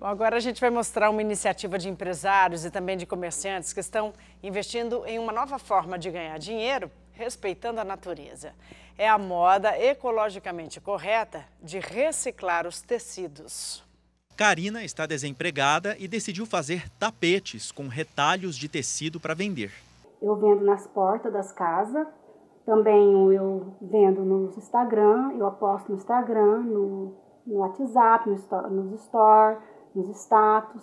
Bom, agora a gente vai mostrar uma iniciativa de empresários e também de comerciantes que estão investindo em uma nova forma de ganhar dinheiro, respeitando a natureza. É a moda ecologicamente correta de reciclar os tecidos. Karina está desempregada e decidiu fazer tapetes com retalhos de tecido para vender. Eu vendo nas portas das casas, também eu vendo no Instagram, eu aposto no Instagram, no, no WhatsApp, no, nos store nos status,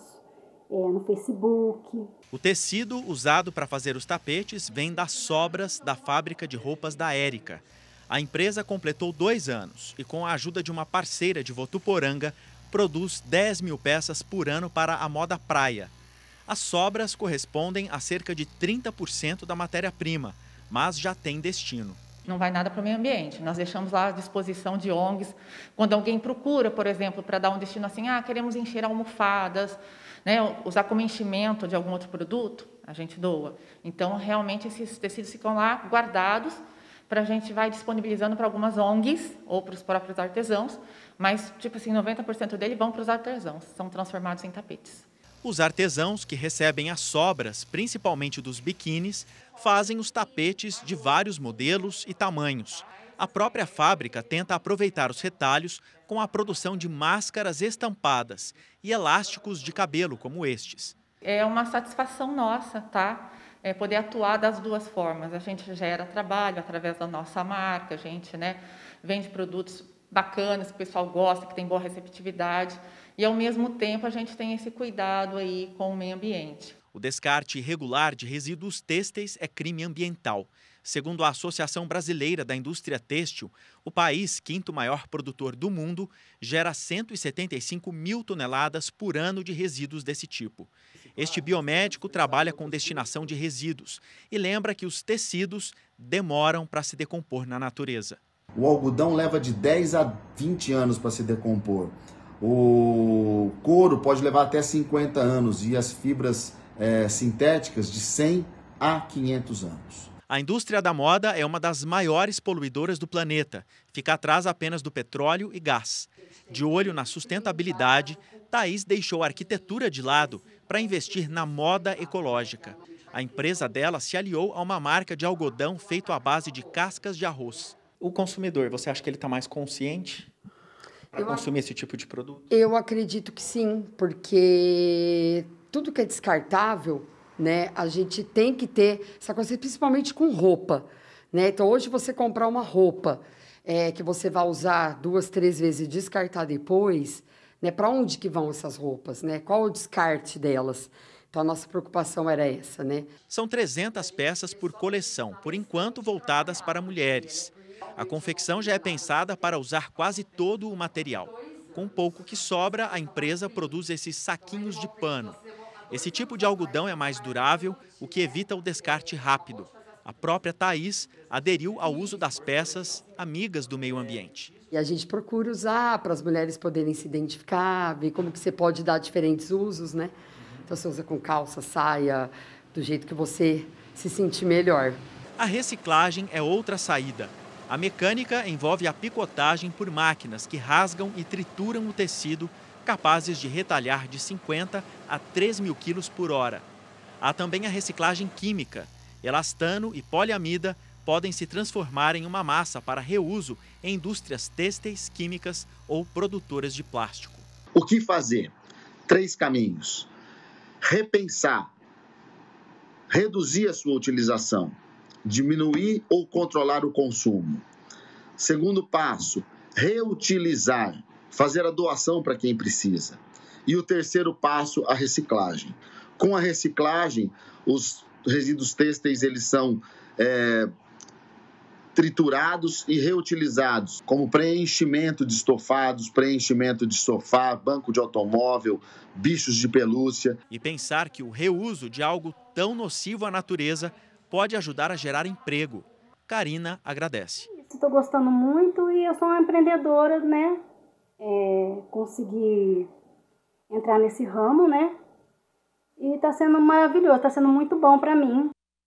é, no Facebook. O tecido usado para fazer os tapetes vem das sobras da fábrica de roupas da Érica. A empresa completou dois anos e, com a ajuda de uma parceira de Votuporanga, produz 10 mil peças por ano para a moda praia. As sobras correspondem a cerca de 30% da matéria-prima, mas já tem destino não vai nada para o meio ambiente. Nós deixamos lá à disposição de ONGs. Quando alguém procura, por exemplo, para dar um destino assim, ah, queremos encher almofadas, né, usar como enchimento de algum outro produto, a gente doa. Então, realmente, esses tecidos ficam lá guardados para a gente vai disponibilizando para algumas ONGs ou para os próprios artesãos, mas, tipo assim, 90% dele vão para os artesãos, são transformados em tapetes. Os artesãos que recebem as sobras, principalmente dos biquínis, fazem os tapetes de vários modelos e tamanhos. A própria fábrica tenta aproveitar os retalhos com a produção de máscaras estampadas e elásticos de cabelo como estes. É uma satisfação nossa, tá? É poder atuar das duas formas. A gente gera trabalho através da nossa marca, a gente né, vende produtos bacanas, que o pessoal gosta, que tem boa receptividade. E, ao mesmo tempo, a gente tem esse cuidado aí com o meio ambiente. O descarte irregular de resíduos têxteis é crime ambiental. Segundo a Associação Brasileira da Indústria Têxtil, o país, quinto maior produtor do mundo, gera 175 mil toneladas por ano de resíduos desse tipo. Este biomédico trabalha com destinação de resíduos e lembra que os tecidos demoram para se decompor na natureza. O algodão leva de 10 a 20 anos para se decompor. O couro pode levar até 50 anos e as fibras é, sintéticas de 100 a 500 anos. A indústria da moda é uma das maiores poluidoras do planeta. Fica atrás apenas do petróleo e gás. De olho na sustentabilidade, Thaís deixou a arquitetura de lado para investir na moda ecológica. A empresa dela se aliou a uma marca de algodão feito à base de cascas de arroz. O consumidor, você acha que ele está mais consciente para consumir esse tipo de produto? Eu acredito que sim, porque tudo que é descartável, né, a gente tem que ter essa coisa, principalmente com roupa. Né? Então, hoje você comprar uma roupa é, que você vai usar duas, três vezes e descartar depois, né, para onde que vão essas roupas? Né? Qual o descarte delas? Então, a nossa preocupação era essa, né? São 300 peças por coleção, por enquanto voltadas para mulheres. A confecção já é pensada para usar quase todo o material. Com pouco que sobra, a empresa produz esses saquinhos de pano. Esse tipo de algodão é mais durável, o que evita o descarte rápido. A própria Thaís aderiu ao uso das peças amigas do meio ambiente. E a gente procura usar para as mulheres poderem se identificar, ver como que você pode dar diferentes usos, né? Então você usa com calça, saia, do jeito que você se sentir melhor. A reciclagem é outra saída. A mecânica envolve a picotagem por máquinas que rasgam e trituram o tecido, capazes de retalhar de 50 a 3 mil quilos por hora. Há também a reciclagem química. Elastano e poliamida podem se transformar em uma massa para reuso em indústrias têxteis, químicas ou produtoras de plástico. O que fazer? Três caminhos: repensar, reduzir a sua utilização diminuir ou controlar o consumo. Segundo passo, reutilizar, fazer a doação para quem precisa. E o terceiro passo, a reciclagem. Com a reciclagem, os resíduos têxteis eles são é, triturados e reutilizados, como preenchimento de estofados, preenchimento de sofá, banco de automóvel, bichos de pelúcia. E pensar que o reuso de algo tão nocivo à natureza pode ajudar a gerar emprego. Karina agradece. Estou é gostando muito e eu sou uma empreendedora, né? É, consegui entrar nesse ramo, né? E está sendo maravilhoso, está sendo muito bom para mim.